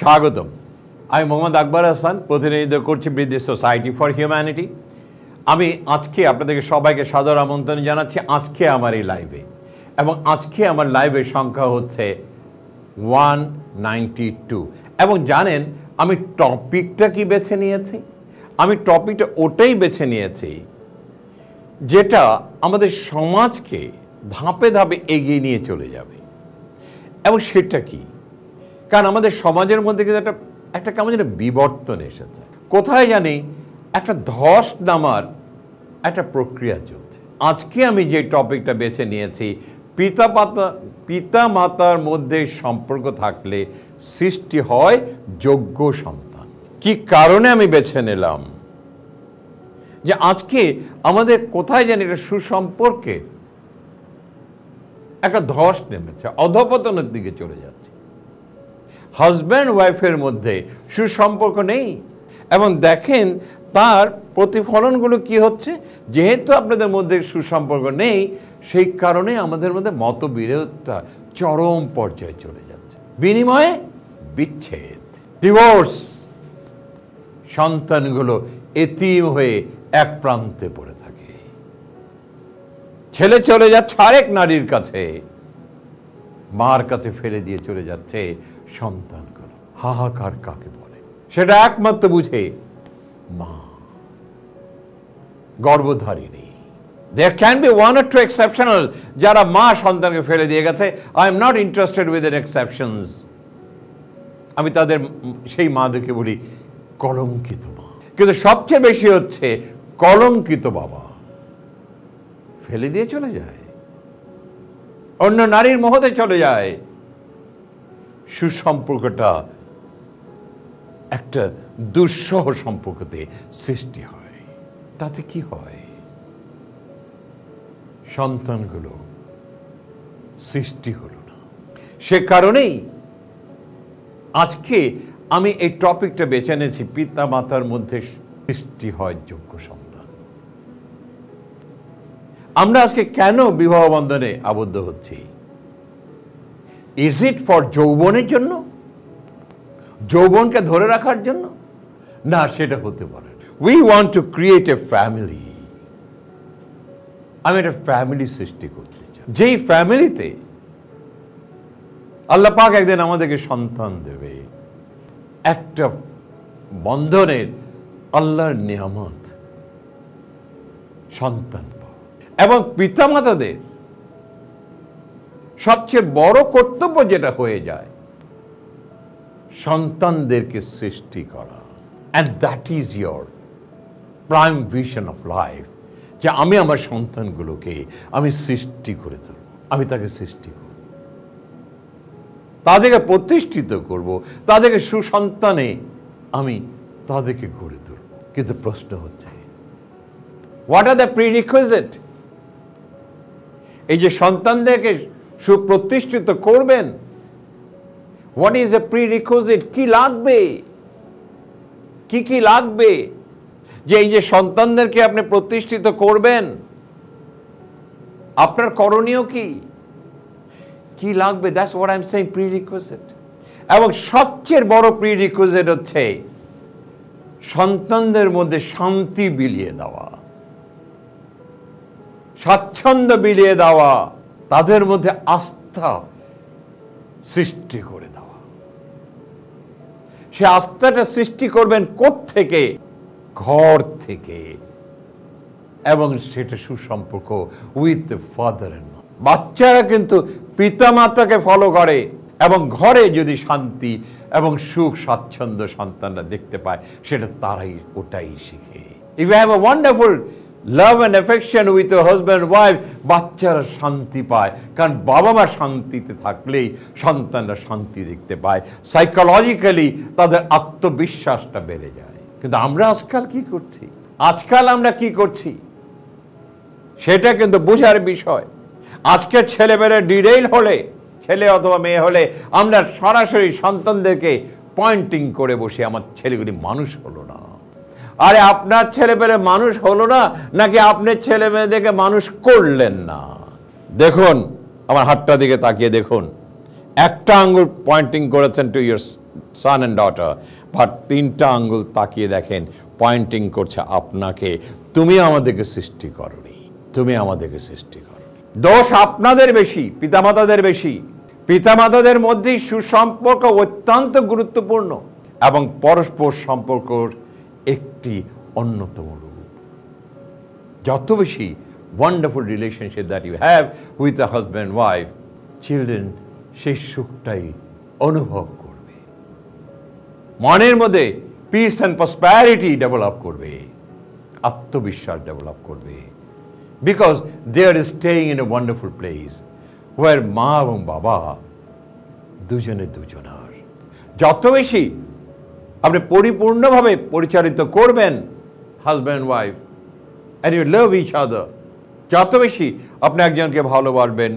স্বাগতম আমি মোহাম্মদ আকবর হাসান প্রতিনিধিত্ব করছি বৃদ্ধি সোসাইটি ফর হিউম্যানিটি আমি আজকে আপনাদেরকে সবাইকে সাদর আমন্ত্রণ জানাচ্ছি আজকে আমার এই লাইভে এবং আজকে আমার লাইভের সংখ্যা হচ্ছে ওয়ান নাইনটি টু এবং জানেন আমি টপিকটা কি বেছে নিয়েছি আমি টপিকটা ওটাই বেছে নিয়েছি যেটা আমাদের সমাজকে ধাপে ধাপে এগিয়ে নিয়ে চলে যাবে এবং সেটা কি কারণ আমাদের সমাজের মধ্যে কিন্তু একটা একটা কেমন যেন বিবর্তন এসেছে কোথায় জানি একটা ধস নামার একটা প্রক্রিয়া চলছে আজকে আমি যে টপিকটা বেছে নিয়েছি পিতা মাতা পিতা মাতার মধ্যে সম্পর্ক থাকলে সৃষ্টি হয় যোগ্য সন্তান কি কারণে আমি বেছে নিলাম যে আজকে আমাদের কোথায় জানি এটা সুসম্পর্কে একটা ধস নেমেছে অধপতনের দিকে চলে যাচ্ছে হাজব্যান্ড ওয়াইফের মধ্যে সুসম্পর্ক নেই এবং দেখেন তার প্রতিফলনগুলো কি হচ্ছে যেহেতু আপনাদের মধ্যে সুসম্পর্ক নেই সেই কারণে আমাদের মধ্যে মতবিরোধটা চরম পর্যায়ে চলে যাচ্ছে বিনিময়ে বিচ্ছেদ ডিভোর্স সন্তানগুলো এতিম হয়ে এক প্রান্তে পড়ে থাকে ছেলে চলে যাচ্ছে আরেক নারীর কাছে মার কাছে ফেলে দিয়ে চলে যাচ্ছে সন্তান হাহাকার কাকে বলে সেটা একমাত্র বুঝে মা নেই there can be one or two exceptional যারা মা সন্তানকে ফেলে দিয়ে গেছে I am not interested with an exceptions আমি তাদের সেই মাদেরকে বলি কলঙ্কিত মা কিন্তু সবচেয়ে বেশি হচ্ছে কলঙ্কিত বাবা ফেলে দিয়ে চলে যায় অন্য নারীর মহতে চলে যায় সুসম্পর্কটা একটা দুঃসহ সম্পর্কতে সৃষ্টি হয় তাতে কি হয় সন্তানগুলো সৃষ্টি হলো না সে কারণেই আজকে আমি এই টপিকটা বেছে নিয়েছি পিতা মাতার মধ্যে সৃষ্টি হয় যোগ্য সন্তান আমরা আজকে কেন বিবাহ বন্ধনে আবদ্ধ হচ্ছি ইজ ইট ফর যৌবনের জন্য যৌবনকে ধরে রাখার জন্য না সেটা হতে পারে we want to create a family আমি একটা ফ্যামিলি সৃষ্টি করতে চাই যেই ফ্যামিলিতে আল্লাহ পাক একদিন আমাদেরকে সন্তান দেবে একটা বন্ধনের আল্লাহর নিয়ামত সন্তান পাওয়া এবং পিতামাতাদের সবচেয়ে বড় কর্তব্য যেটা হয়ে যায় সন্তানদেরকে সৃষ্টি করা and that is your prime vision of life যে আমি আমার সন্তানগুলোকে আমি সৃষ্টি করে তুলব আমি তাকে সৃষ্টি করব তাদেরকে প্রতিষ্ঠিত করব তাদেরকে সুসন্তানে আমি তাদেরকে গড়ে তুলব কিন্তু প্রশ্ন হচ্ছে হোয়াট আর দ্য প্রিরিকুইজিট এই যে সন্তানদেরকে সুপ্রতিষ্ঠিত করবেন হোয়াট ইজ এ প্রিরিকোজিট কি লাগবে কি কি লাগবে যে এই যে সন্তানদেরকে আপনি প্রতিষ্ঠিত করবেন আপনার করণীয় কি কি লাগবে that's what I am saying prerequisite এবং সবচেয়ে বড় প্রি প্রিরিকোজিট হচ্ছে সন্তানদের মধ্যে শান্তি বিলিয়ে দেওয়া স্বাচ্ছন্দ্য বিলিয়ে দেওয়া তাদের মধ্যে আস্থা সৃষ্টি করে দেওয়া সে আস্থাটা সৃষ্টি করবেন থেকে ঘর থেকে এবং সেটা সুসম্পর্ক উইথ ফাদার এন্ড বাচ্চারা কিন্তু পিতামাতাকে ফলো করে এবং ঘরে যদি শান্তি এবং সুখ স্বাচ্ছন্দ্য সন্তানরা দেখতে পায় সেটা তারাই ওটাই শিখে if have a wonderful love and affection with husband wife বাচ্চারা শান্তি পায় কারণ বাবা মা শান্তিতে থাকলেই সন্তানরা শান্তি দেখতে পায় সাইকোলজিক্যালি তাদের আত্মবিশ্বাসটা বেড়ে যায় কিন্তু আমরা আজকাল কি করছি আজকাল আমরা কি করছি সেটা কিন্তু বোঝার বিষয় আজকের ছেলেমেয়েরা ডিরেইল হলে ছেলে অথবা মেয়ে হলে আমরা সরাসরি সন্তানদেরকে পয়েন্টিং করে বসে আমার ছেলেগুলি মানুষ হলো না আরে আপনার ছেলে পেলে মানুষ হলো না নাকি আপনার ছেলে দেখে মানুষ করলেন না দেখুন আমার হাতটা দিকে তাকিয়ে দেখুন একটা আঙ্গুল পয়েন্টিং করেছেন to your son and daughter but তিনটা আঙ্গুল তাকিয়ে দেখেন পয়েন্টিং করছে আপনাকে তুমি আমাদেরকে সৃষ্টি করনি তুমি আমাদেরকে সৃষ্টি করনি দোষ আপনাদের বেশি পিতামাতাদের বেশি পিতামাতাদের মধ্যেই সুসম্পর্ক অত্যন্ত গুরুত্বপূর্ণ এবং পরস্পর সম্পর্কর একটি অন্যতম রূপ যত বেশি wonderful relationship that you have with a husband wife children সেই সুখটাই অনুভব করবে মনের মধ্যে পিস অ্যান্ড প্রসপ্যারিটি ডেভেলপ করবে আত্মবিশ্বাস ডেভেলপ করবে because they are staying in a wonderful place where মা এবং বাবা দুজনে দুজনার যত বেশি আপনি পরিপূর্ণভাবে পরিচালিত করবেন husband wife and you love each other যত বেশি আপনি একজনকে ভালোবাসবেন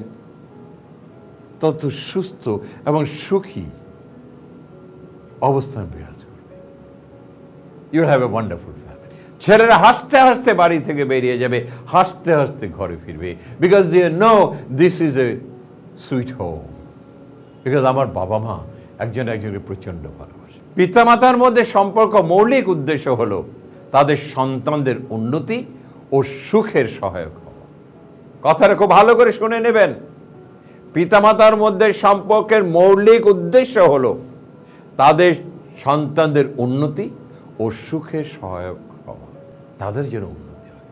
তত সুস্থ এবং সুখী অবস্থান বিরাজ করবে ইউ হ্যাভ এ ওয়ান্ডারফুল ছেলেরা হাসতে হাসতে বাড়ি থেকে বেরিয়ে যাবে হাসতে হাসতে ঘরে ফিরবে because they know this is a sweet home because আমার বাবা মা একজন একজনকে প্রচণ্ড ভালোবাসে পিতামাতার মধ্যে সম্পর্ক মৌলিক উদ্দেশ্য হল তাদের সন্তানদের উন্নতি ও সুখের সহায়ক হওয়া কথাটা খুব ভালো করে শুনে নেবেন পিতামাতার মধ্যে সম্পর্কের মৌলিক উদ্দেশ্য হল তাদের সন্তানদের উন্নতি ও সুখের সহায়ক হওয়া তাদের যেন উন্নতি হয়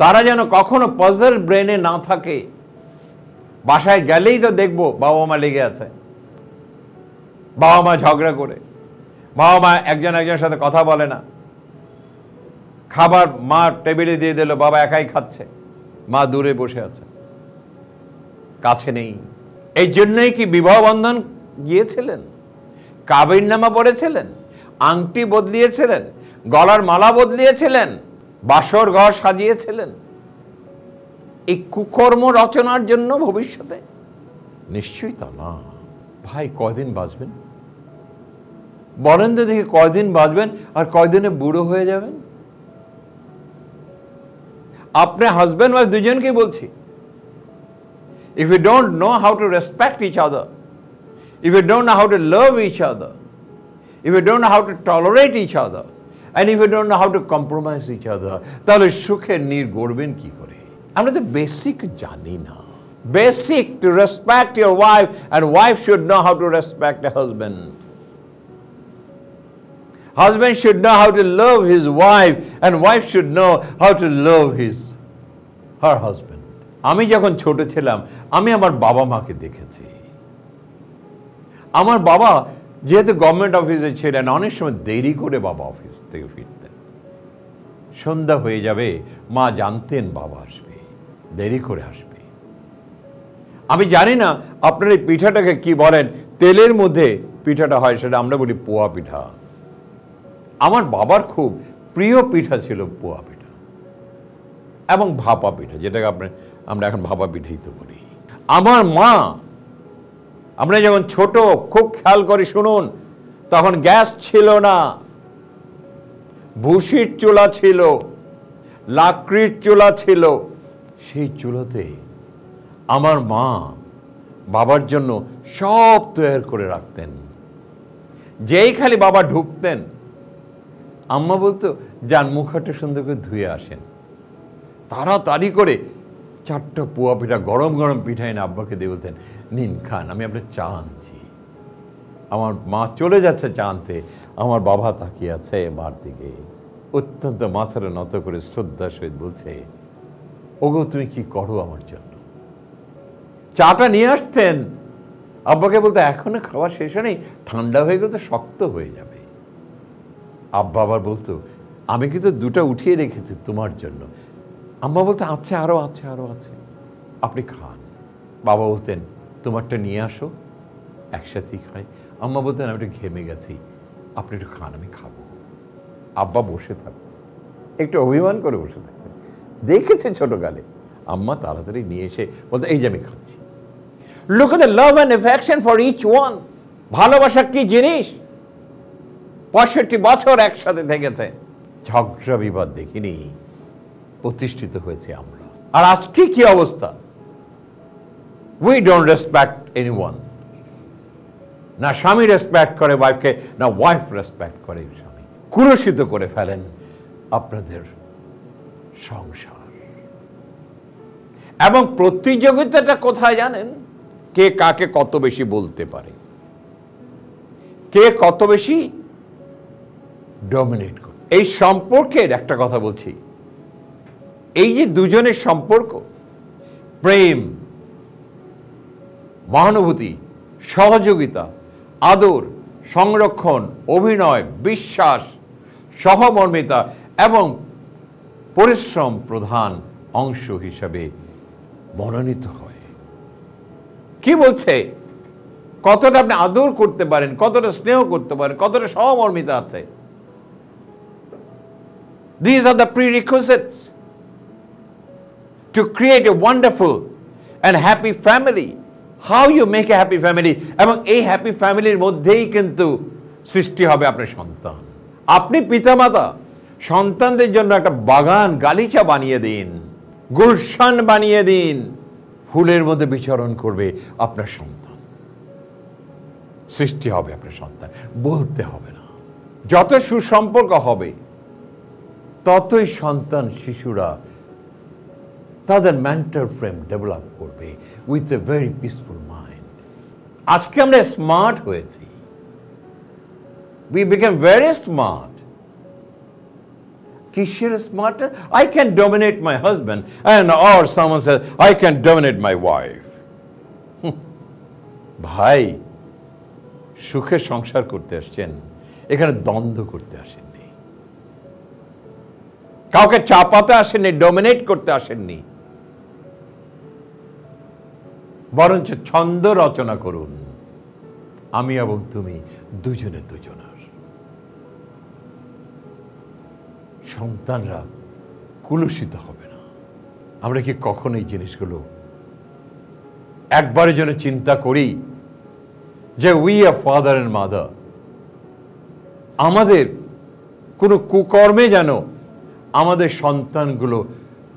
তারা যেন কখনো পজল ব্রেনে না থাকে বাসায় গেলেই তো দেখবো বাবা মা লেগে আছে বাবা মা ঝগড়া করে বাবা মা একজন একজনের সাথে কথা বলে না খাবার মা টেবিলে দিয়ে দিল বাবা একাই খাচ্ছে মা দূরে বসে আছে কাছে নেই এই জন্যই কি বিবাহ বন্ধন গিয়েছিলেন কাবির নামা পড়েছিলেন আংটি বদলিয়েছিলেন গলার মালা বদলিয়েছিলেন বাসর ঘর সাজিয়েছিলেন এই কুকর্ম রচনার জন্য ভবিষ্যতে নিশ্চয়ই তা না ভাই কয়দিন বাঁচবেন বরেন্দ্রে দেখে কয়দিন বাঁচবেন আর কয়দিনে বুড়ো হয়ে যাবেন আপনার হাজব্যান্ড ওয়াইফ দুজনকেই বলছি if we don't know how to respect each other, if we don't know how to love each other, if we don't know how to tolerate each other, and if we don't know how to compromise each other, তাহলে সুখের নীর গড়বেন কি করে আমরা তো basic জানি না basic to respect your wife and wife should know how to respect a husband Husband should know how to love his wife and wife should know how to love his her husband. আমি যখন ছোট ছিলাম আমি আমার বাবা মাকে দেখেছি আমার বাবা যেহেতু গভর্নমেন্ট অফিসে ছিলেন অনেক সময় দেরি করে বাবা অফিস থেকে ফিরতেন সন্ধ্যা হয়ে যাবে মা জানতেন বাবা আসবে দেরি করে আসবে আমি জানি না আপনার এই পিঠাটাকে কি বলেন তেলের মধ্যে পিঠাটা হয় সেটা আমরা বলি পোয়া পিঠা আমার বাবার খুব প্রিয় পিঠা ছিল পোয়া পিঠা এবং ভাপা পিঠা যেটাকে আপনার আমরা এখন ভাপা পিঠেই তো বলি আমার মা আমরা যখন ছোট খুব খেয়াল করি শুনুন তখন গ্যাস ছিল না ভুসির চুলা ছিল লাকড়ির চুলা ছিল সেই চুলাতে আমার মা বাবার জন্য সব তৈরি করে রাখতেন যেই খালি বাবা ঢুকতেন আম্মা বলতো যান মুখাটা সুন্দর করে ধুয়ে আসেন তাড়াতাড়ি করে চারটা পোয়া পিঠা গরম গরম পিঠা এনে আব্বাকে দিয়ে বলতেন নিন খান আমি আপনার চা আনছি আমার মা চলে যাচ্ছে চা আনতে আমার বাবা তাকিয়ে আছে মার দিকে অত্যন্ত মাথাটা নত করে শ্রদ্ধার সহিত বলছে ওগো তুমি কি করো আমার জন্য চাটা নিয়ে আসতেন আব্বাকে বলতে এখনো খাওয়া শেষ হয়নি ঠান্ডা হয়ে গেলে তো শক্ত হয়ে যাবে আব্বা আবার বলতো আমি কিন্তু দুটো উঠিয়ে রেখেছি তোমার জন্য আম্মা বলতো আছে আরও আছে আরও আছে আপনি খান বাবা বলতেন তোমারটা নিয়ে আসো একসাথেই খাই আম্মা বলতেন আমি একটু ঘেমে গেছি আপনি একটু খান আমি খাবো আব্বা বসে থাক একটু অভিমান করে বসে থাকতেন দেখেছেন ছোটোকালে আম্মা তাড়াতাড়ি নিয়ে এসে বলতো এই যে আমি খাচ্ছি look the love and affection for each one ভালোবাসা কি জিনিস পঁয়ষট্টি বছর একসাথে থেকেছে ঝগড়া বিবাদ দেখিনি প্রতিষ্ঠিত হয়েছে আমরা আর আজকে কি অবস্থা we don't respect any one না স্বামী রেসপেক্ট করে ওয়াইফকে না ওয়াইফ রেসপেক্ট করে স্বামী কুরুষিত করে ফেলেন আপনাদের সংসার এবং প্রতিযোগিতাটা কোথায় জানেন কে কাকে কত বেশি বলতে পারে কে কত বেশি ডমিনেট করবে এই সম্পর্কের একটা কথা বলছি এই যে দুজনের সম্পর্ক প্রেম মহানুভূতি সহযোগিতা আদর সংরক্ষণ অভিনয় বিশ্বাস সহমর্মিতা এবং পরিশ্রম প্রধান অংশ হিসাবে মনোনীত হয় কি বলছে কতটা আপনি আদর করতে পারেন কতটা স্নেহ করতে পারেন কতটা সহমর্মিতা আছে These are the prerequisites to create a wonderful and happy family. How you make a happy family এবং এই হ্যাপি ফ্যামিলির মধ্যেই কিন্তু সৃষ্টি হবে আপনার সন্তান আপনি পিতামাতা সন্তানদের জন্য একটা বাগান গালিচা বানিয়ে দিন গুলশান বানিয়ে দিন ফুলের মধ্যে বিচরণ করবে আপনার সন্তান সৃষ্টি হবে আপনার সন্তান বলতে হবে না যত সুসম্পর্ক হবে ততই সন্তান শিশুরা তাদের মেন্টাল ফ্রেম ডেভেলপ করবে with a very peaceful mind আজকে আমরা স্মার্ট হয়েছি উই বিকেম ভেরি স্মার্ট কিসের smart I can dominate my husband and or সামন I can dominate my wife ভাই সুখে সংসার করতে আসছেন এখানে দ্বন্দ্ব করতে আসেন কাউকে চাপাতে আসেননি ডোমিনেট করতে আসেননি বরঞ্চ ছন্দ রচনা করুন আমি এবং তুমি দুজনে দুজনার সন্তানরা কুলুষিত হবে না আমরা কি কখন এই জিনিসগুলো একবারের জন্য চিন্তা করি যে we are father and mother আমাদের কোনো কুকর্মে যেন আমাদের সন্তানগুলো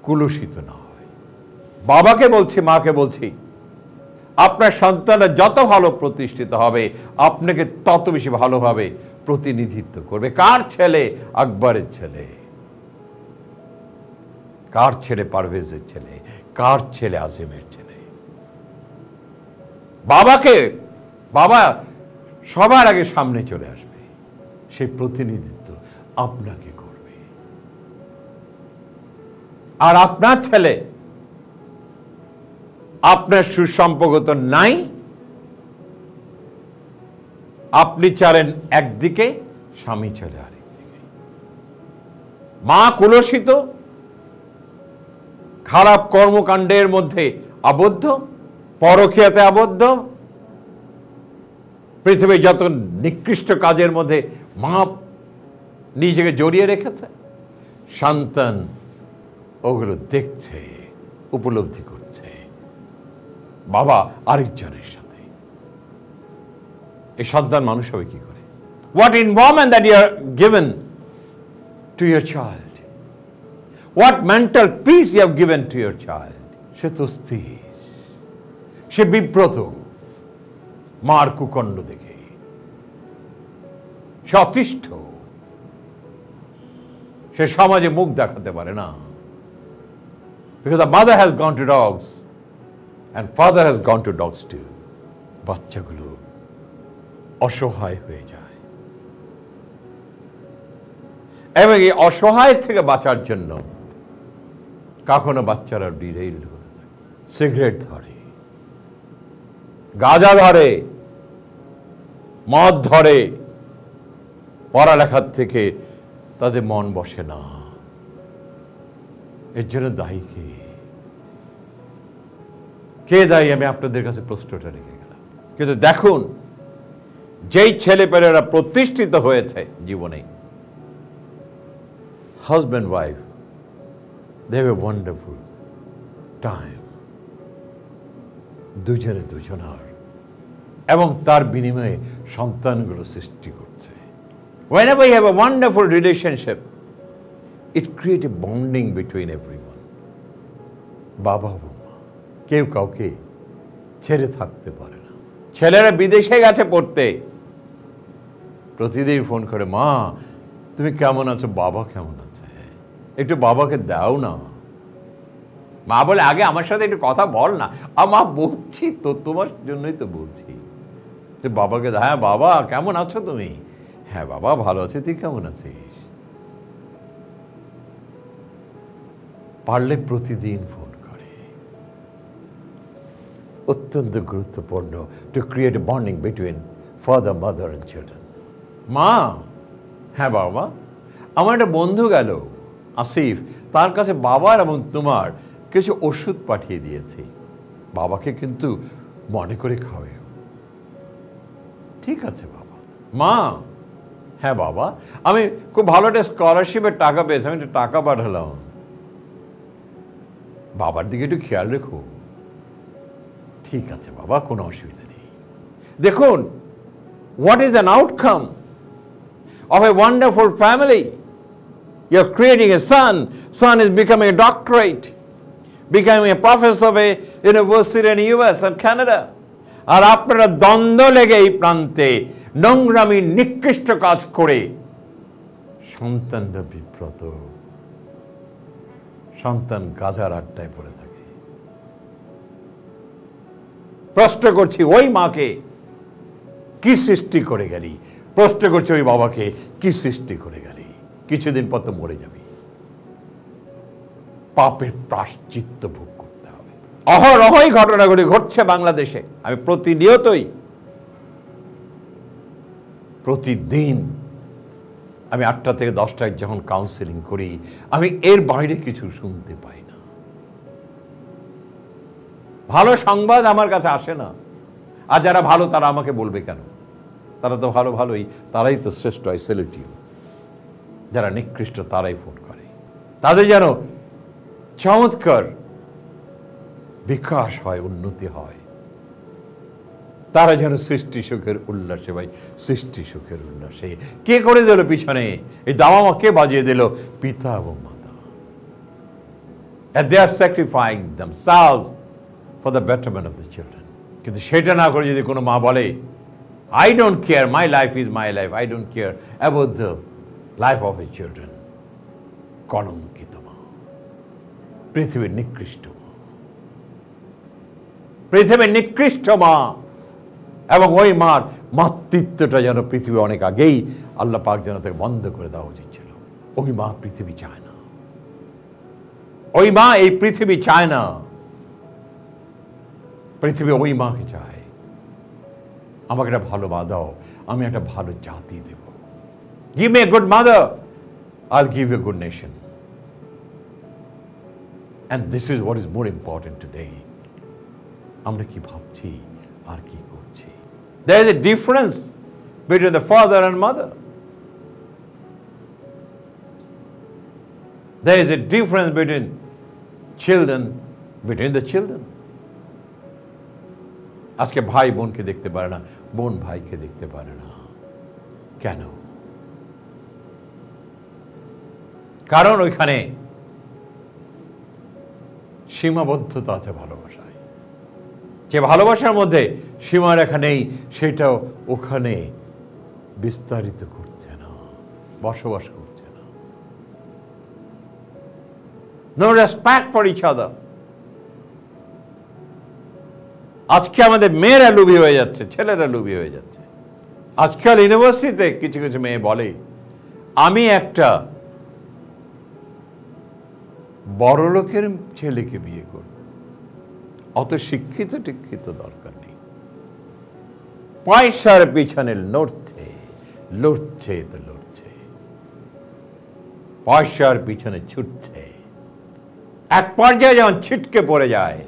কুলুষিত না হয় বাবাকে বলছি মাকে বলছি আপনার সন্তানরা যত ভালো প্রতিষ্ঠিত হবে আপনাকে তত বেশি ভালোভাবে প্রতিনিধিত্ব করবে কার ছেলে আকবরের ছেলে কার ছেলে পারভেজের ছেলে কার ছেলে আজিমের ছেলে বাবাকে বাবা সবার আগে সামনে চলে আসবে সেই প্রতিনিধিত্ব আপনাকে আর আপনার ছেলে আপনার সুসম্পর্ক তো নাই আপনি চারেন একদিকে স্বামী চলে আরেকদিকে মা কুলসিত খারাপ কর্মকাণ্ডের মধ্যে আবদ্ধ পরক্ষিয়াতে আবদ্ধ পৃথিবীর যত নিকৃষ্ট কাজের মধ্যে মা নিজেকে জড়িয়ে রেখেছে সন্তান ওগুলো দেখছে উপলব্ধি করছে বাবা আরেকজনের সাথে এই সন্তান মানুষ হবে কি করে what in involvement that you're given to your child what mental peace you have given to your child সে তো স্থির সে বিব্রত মার কুকণ্ড দেখে সে অতিষ্ঠ সে সমাজে মুখ দেখাতে পারে না Because the mother has gone to dogs and father has gone to dogs too. বাচ্চাগুলো অসহায় হয়ে যায় এবং এই অসহায় থেকে বাঁচার জন্য কখনো বাচ্চারা ডিরেইল হতে সিগারেট ধরে গাজা ধরে মদ ধরে পড়ালেখার থেকে তাদের মন বসে না এর জন্য দায়ী কে কে দায়ী আমি আপনাদের কাছে প্রশ্নটা রেখে গেলাম কিন্তু দেখুন যেই পেলেরা প্রতিষ্ঠিত হয়েছে জীবনে husband wife they have a wonderful time দুজনে দুজনার এবং তার বিনিময়ে সন্তানগুলো সৃষ্টি করছে whenever you have a wonderful relationship create a bonding between every one বাবা বাবা কেউ কাউকে ছেড়ে থাকতে পারে না ছেলেরা বিদেশে গেছে পড়তে প্রতিদিন ফোন করে মা তুমি কেমন আছো বাবা কেমন আছে একটু বাবাকে দাও না মা বলে আগে আমার সাথে একটু কথা বল না মা বলছি তো তোমার জন্যই তো বলছি যে বাবাকে হ্যাঁ বাবা কেমন আছো তুমি হ্যাঁ বাবা ভালো আছে তুই কেমন আছিস পারলে প্রতিদিন ফোন করে অত্যন্ত গুরুত্বপূর্ণ to create bonding between father mother and children মা হ্যাঁ বাবা আমার একটা বন্ধু গেল আসিফ তার কাছে বাবার এবং তোমার কিছু ওষুধ পাঠিয়ে দিয়েছি বাবাকে কিন্তু মনে করে খাওয়াও ঠিক আছে বাবা মা হ্যাঁ বাবা আমি খুব ভালো একটা স্কলারশিপের টাকা পেয়েছি আমি একটা টাকা পাঠালাম বাবার দিকে একটু খেয়াল রেখো ঠিক আছে বাবা কোনো অসুবিধা নেই দেখুন what is an outcome of a wonderful family you are creating a son son is becoming a doctorate becoming a professor of a university in US and Canada আর আপনারা দ্বন্দ্ব লেগে এই প্রান্তে নোংরামি নিকৃষ্ট কাজ করে সন্তানরা বিব্রত সন্তান গাজার আড্ডায় পড়ে থাকে প্রশ্ন করছি ওই মাকে কি সৃষ্টি করে গেলি প্রশ্ন করছি ওই বাবাকে কি সৃষ্টি করে গেলি কিছুদিন পর তো মরে যাবি পাপের প্রাশ্চিত্য ভোগ করতে হবে অহরহই ঘটনাগুলি ঘটছে বাংলাদেশে আমি প্রতিনিয়তই প্রতিদিন আমি আটটা থেকে দশটায় যখন কাউন্সেলিং করি আমি এর বাইরে কিছু শুনতে পাই না ভালো সংবাদ আমার কাছে আসে না আর যারা ভালো তারা আমাকে বলবে কেন তারা তো ভালো ভালোই তারাই তো শ্রেষ্ঠ আইসেলিটিও যারা নিকৃষ্ট তারাই ফোন করে তাদের যেন চমৎকার বিকাশ হয় উন্নতি হয় তারা যেন সৃষ্টি সুখের উল্লাসে ভাই সৃষ্টি সুখের উল্লাসে কে করে দিল পিছনে এই দামামা কে বাজিয়ে দিল পিতা এবং মাতা দে are sacrificing themselves for the betterment of the children কিন্তু সেটা না করে যদি কোনো মা বলে I don't care my life is my life I don't care about the life of a children কলঙ্কিত মা পৃথিবীর নিকৃষ্ট মা পৃথিবীর নিকৃষ্ট মা এবং ওই মার মাতৃত্বটা যেন পৃথিবী অনেক আগেই আল্লাহ পাক যেন তাকে বন্ধ করে দেওয়া উচিত ছিল ওই মা পৃথিবী চায় না ওই মা এই পৃথিবী চায় না পৃথিবী ওই মাকে চায় আমাকে একটা ভালো মা দাও আমি একটা ভালো জাতি দেব give me good mother I'll give a good nation and this is what is more important today আমরা কি ভাবছি আর কি There is a difference between the father and mother. There is a difference between children, between the children. আজকে ভাই বোনকে দেখতে পারে না বোন ভাইকে দেখতে পারে না কেন কারণ ওইখানে সীমাবদ্ধতা আছে ভালোবাসা যে ভালোবাসার মধ্যে সীমারেখা নেই সেটাও ওখানে বিস্তারিত করছে না বসবাস করছে না নো ফর ইচ আদার আজকে আমাদের মেয়েরা লুবি হয়ে যাচ্ছে ছেলেরা লুবি হয়ে যাচ্ছে আজকাল ইউনিভার্সিটিতে কিছু কিছু মেয়ে বলে আমি একটা বড়লোকের ছেলেকে বিয়ে করব অত শিক্ষিত টিক্ষিত দরকার নেই পয়সার পিছনে লড়ছে লড়ছে তো লড়ছে পয়সার পিছনে ছুটছে এক পর্যায়ে যখন ছিটকে পড়ে যায়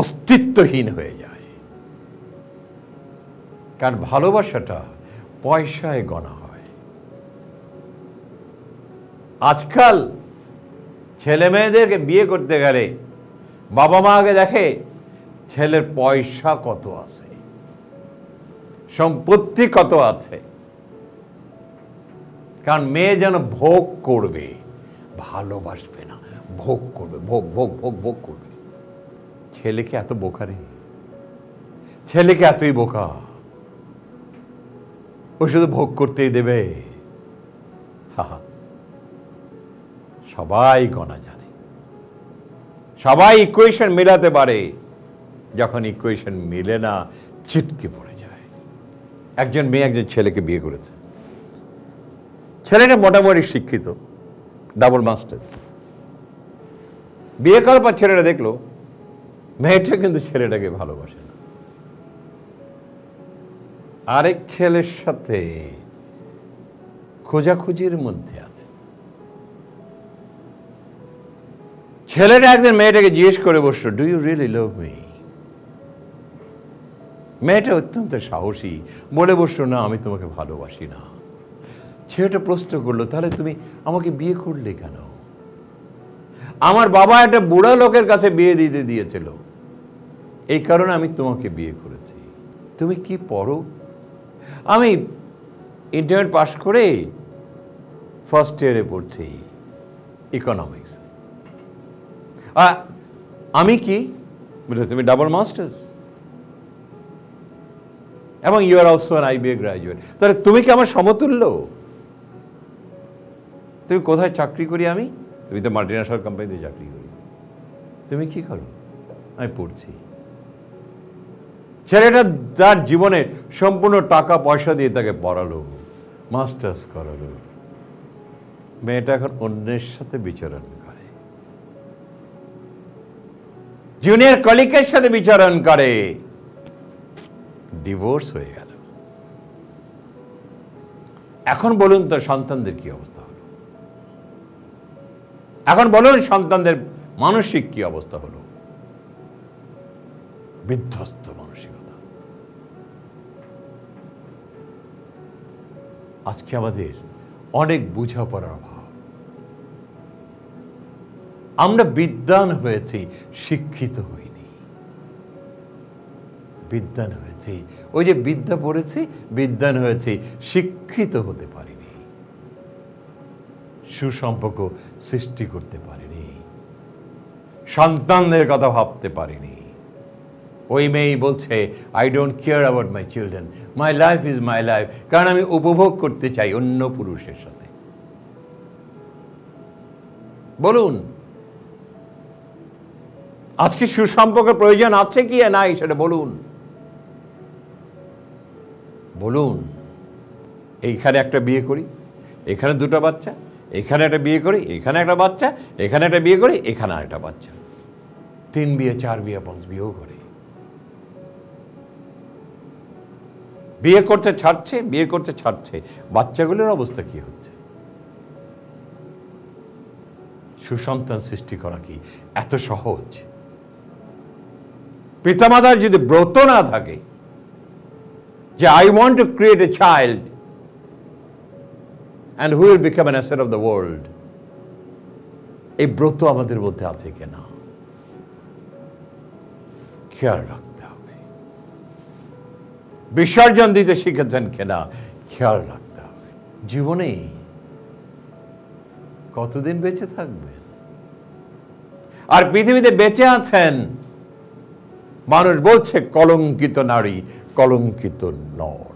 অস্তিত্বহীন হয়ে যায় কারণ ভালোবাসাটা পয়সায় গণা হয় আজকাল ছেলে মেয়েদেরকে বিয়ে করতে গেলে বাবা মা আগে দেখে ছেলের পয়সা কত আছে সম্পত্তি কত আছে কারণ মেয়ে যেন ভোগ করবে ভালোবাসবে না ভোগ করবে ভোগ ভোগ ভোগ ভোগ করবে ছেলেকে এত বোকা নেই ছেলেকে এতই বোকা ও শুধু ভোগ করতেই দেবে হা সবাই গণা যায় সবাই ইকুয়েশন মিলাতে পারে যখন ইকুয়েশন মিলে না চিটকে পড়ে যায় একজন মেয়ে একজন ছেলেকে বিয়ে করেছে ছেলেটা মোটামুটি শিক্ষিত ডাবল মাস্টার্স বিয়ে করার পর ছেলেটা দেখলো মেয়েটা কিন্তু ছেলেটাকে ভালোবাসে না আরেক ছেলের সাথে খোঁজাখুঁজির মধ্যে ছেলেটা একদিন মেয়েটাকে জিজ্ঞেস করে বসলো do you really love me মেয়েটা অত্যন্ত সাহসী বলে বসলো না আমি তোমাকে ভালোবাসি না ছেলেটা প্রশ্ন করলো তাহলে তুমি আমাকে বিয়ে করলে কেন আমার বাবা একটা বুড়া লোকের কাছে বিয়ে দিতে দিয়েছিল এই কারণে আমি তোমাকে বিয়ে করেছি তুমি কি পড়ো আমি ইন্টারমিডিয়েট পাশ করে ফার্স্ট ইয়ারে পড়ছি ইকোনমিক্স আমি কি তুমি ডাবল মাস্টার্স এবং you are also an IBA graduate তাহলে তুমি কি আমার সমতুল্য তুমি কোথায় চাকরি করি আমি তুমি তো মাল্টি ন্যাশনাল কোম্পানিতে চাকরি করি তুমি কি করো আমি পড়ছি ছেলেটা তার জীবনে সম্পূর্ণ টাকা পয়সা দিয়ে তাকে পড়ালো মাস্টার্স করালো মেয়েটা এখন অন্যের সাথে বিচরণ জুনিয়র কলিকের সাথে বিচরণ করে ডিভোর্স হয়ে গেল এখন বলুন তো সন্তানদের কি অবস্থা হলো এখন বলুন সন্তানদের মানসিক কি অবস্থা হলো বিধ্বস্ত মানসিকতা আজকে আমাদের অনেক পড়ার অভাব আমরা বিদ্যান হয়েছি শিক্ষিত হইনি বিদ্যান হয়েছি ওই যে বিদ্যা পড়েছি বিদ্যান হয়েছি শিক্ষিত হতে পারিনি সুসম্পর্ক সৃষ্টি করতে পারিনি সন্তানদের কথা ভাবতে পারিনি ওই মেয়েই বলছে I don't care about my children my life is my life কারণ আমি উপভোগ করতে চাই অন্য পুরুষের সাথে বলুন আজকে সুসম্পর্কের প্রয়োজন আছে কি নাই সেটা বলুন বলুন এইখানে একটা বিয়ে করি এখানে দুটো বাচ্চা এখানে একটা বিয়ে করি এখানে একটা বাচ্চা এখানে একটা বিয়ে করি এখানে একটা বাচ্চা তিন বিয়ে চার বিয়ে পাঁচ বিয়েও করে বিয়ে করতে ছাড়ছে বিয়ে করতে ছাড়ছে বাচ্চাগুলোর অবস্থা কি হচ্ছে সুসন্তান সৃষ্টি করা কি এত সহজ পিতামাতার যদি ব্রত না থাকে যে I want to create a child and will become an asset of the world এই ব্রত আমাদের মধ্যে আছে কিনা খেয়াল রাখতে হবে বিসর্জন দিতে শিখেছেন কিনা খেয়াল রাখতে হবে জীবনে কতদিন বেঁচে থাকবেন আর পৃথিবীতে বেঁচে আছেন মানুষ বলছে কলঙ্কিত নারী কলঙ্কিত নর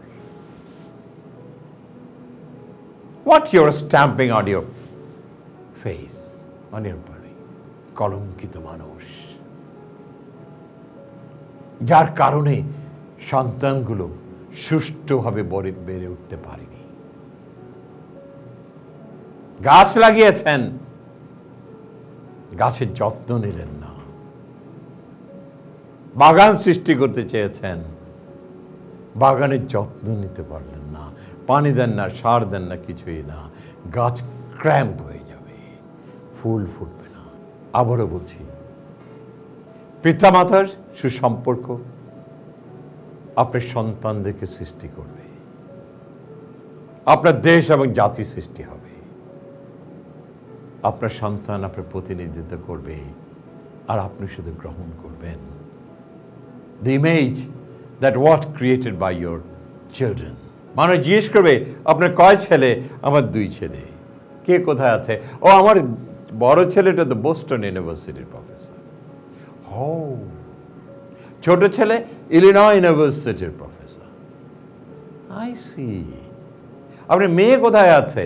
what you're stamping on your face on your body কলঙ্কিত মানুষ যার কারণে সন্তানগুলো সুষ্ঠুভাবে বড় বেড়ে উঠতে পারেনি গাছ লাগিয়েছেন গাছের যত্ন নিলেন না বাগান সৃষ্টি করতে চেয়েছেন বাগানের যত্ন নিতে পারলেন না পানি দেন না সার দেন না কিছুই না গাছ ক্র্যাম্প হয়ে যাবে ফুল ফুটবে না আবারও বলছি পিতামাতার সুসম্পর্ক আপনার সন্তানদেরকে সৃষ্টি করবে আপনার দেশ এবং জাতি সৃষ্টি হবে আপনার সন্তান আপনার প্রতিনিধিত্ব করবে আর আপনি শুধু গ্রহণ করবেন the image that what created by your children. মানুষ জিজ্ঞেস করবে আপনার কয় ছেলে আমার দুই ছেলে কে কোথায় আছে ও আমার বড় ছেলেটা তো বোস্টন ইউনিভার্সিটির প্রফেসর ও ছোট ছেলে ইলিনয় ইউনিভার্সিটির প্রফেসর আই সি আপনার মেয়ে কোথায় আছে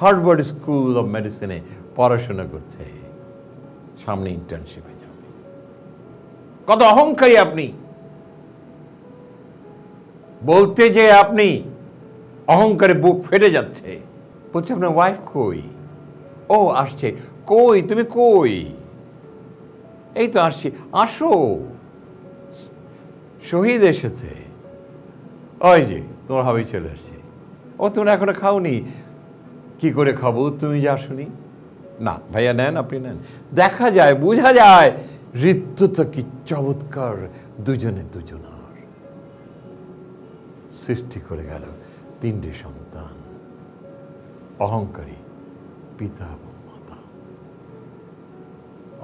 হার্ভার্ড স্কুল অফ মেডিসিনে পড়াশোনা করছে সামনে ইন্টার্নশিপে কত অহংকারী আপনি বলতে যে আপনি অহংকারে বুক ফেটে যাচ্ছে বলছে আপনার ওয়াইফ কই ও আসছে কই তুমি কই এই তো আসছি আসো শহীদ এসেছে ওই যে তোমার হাবি চলে আসছে ও তোমরা এখনো খাওনি কি করে খাবো তুমি যে আসুনি না ভাইয়া নেন আপনি নেন দেখা যায় বোঝা যায় হৃদ্যতা কি চমৎকার দুজনে দুজনার সৃষ্টি করে গেল তিনটে সন্তান অহংকারী পিতা এবং মাতা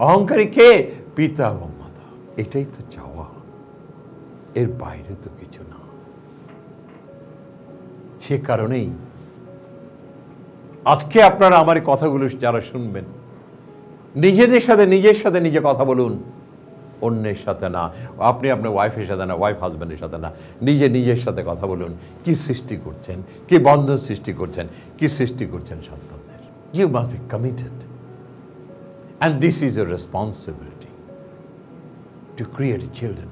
অহংকারী কে পিতা এবং মাতা এটাই তো চাওয়া এর বাইরে তো কিছু না সে কারণেই আজকে আপনারা আমার কথাগুলো যারা শুনবেন নিজেদের সাথে নিজের সাথে নিজে কথা বলুন অন্যের সাথে না আপনি আপনার ওয়াইফের সাথে না ওয়াইফ হাজব্যান্ডের সাথে না নিজে নিজের সাথে কথা বলুন কি সৃষ্টি করছেন কি বন্ধন সৃষ্টি করছেন কি সৃষ্টি করছেন সন্তানদের you must be committed and this is a responsibility to create children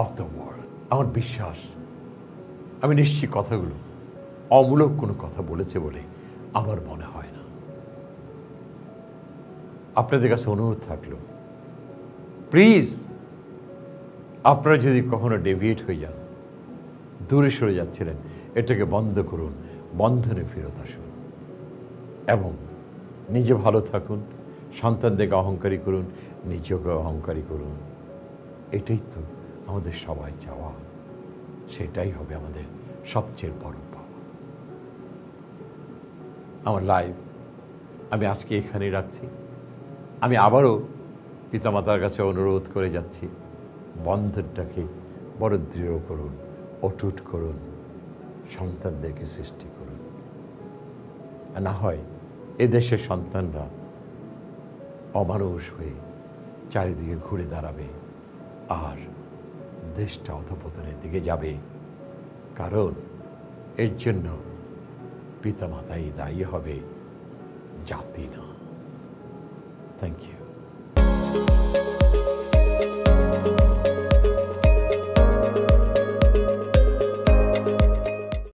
of the world আমার বিশ্বাস আমি নিশ্চিত কথাগুলো অমূলক কোনো কথা বলেছে বলে আমার মনে হয় আপনাদের কাছে অনুরোধ থাকলো প্লিজ আপনারা যদি কখনো ডেভিয়েট হয়ে যান দূরে সরে যাচ্ছিলেন এটাকে বন্ধ করুন বন্ধনে ফেরত আসুন এবং নিজে ভালো থাকুন সন্তানদেরকে অহংকারী করুন নিজেকে অহংকারী করুন এটাই তো আমাদের সবাই চাওয়া সেটাই হবে আমাদের সবচেয়ে বড় পাওয়া আমার লাইভ আমি আজকে এখানেই রাখছি আমি আবারও পিতামাতার কাছে অনুরোধ করে যাচ্ছি বন্ধনটাকে বড় দৃঢ় করুন অটুট করুন সন্তানদেরকে সৃষ্টি করুন না হয় এদেশের সন্তানরা অমানুষ হয়ে চারিদিকে ঘুরে দাঁড়াবে আর দেশটা অধপতনের দিকে যাবে কারণ এর জন্য পিতামাতাই দায়ী হবে জাতি না Thank you.